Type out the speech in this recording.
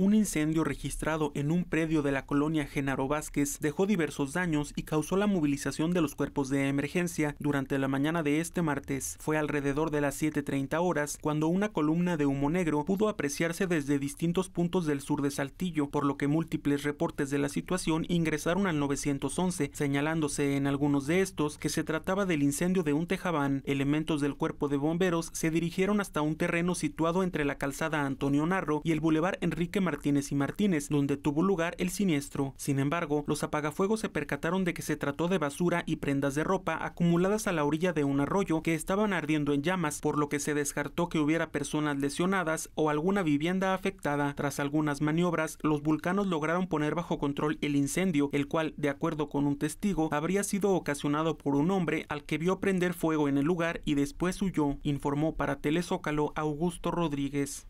un incendio registrado en un predio de la colonia Genaro Vázquez dejó diversos daños y causó la movilización de los cuerpos de emergencia durante la mañana de este martes. Fue alrededor de las 7.30 horas cuando una columna de humo negro pudo apreciarse desde distintos puntos del sur de Saltillo, por lo que múltiples reportes de la situación ingresaron al 911, señalándose en algunos de estos que se trataba del incendio de un tejabán. Elementos del cuerpo de bomberos se dirigieron hasta un terreno situado entre la calzada Antonio Narro y el bulevar Enrique Martínez y Martínez, donde tuvo lugar el siniestro. Sin embargo, los apagafuegos se percataron de que se trató de basura y prendas de ropa acumuladas a la orilla de un arroyo que estaban ardiendo en llamas, por lo que se descartó que hubiera personas lesionadas o alguna vivienda afectada. Tras algunas maniobras, los vulcanos lograron poner bajo control el incendio, el cual, de acuerdo con un testigo, habría sido ocasionado por un hombre al que vio prender fuego en el lugar y después huyó, informó para Telezócalo Augusto Rodríguez.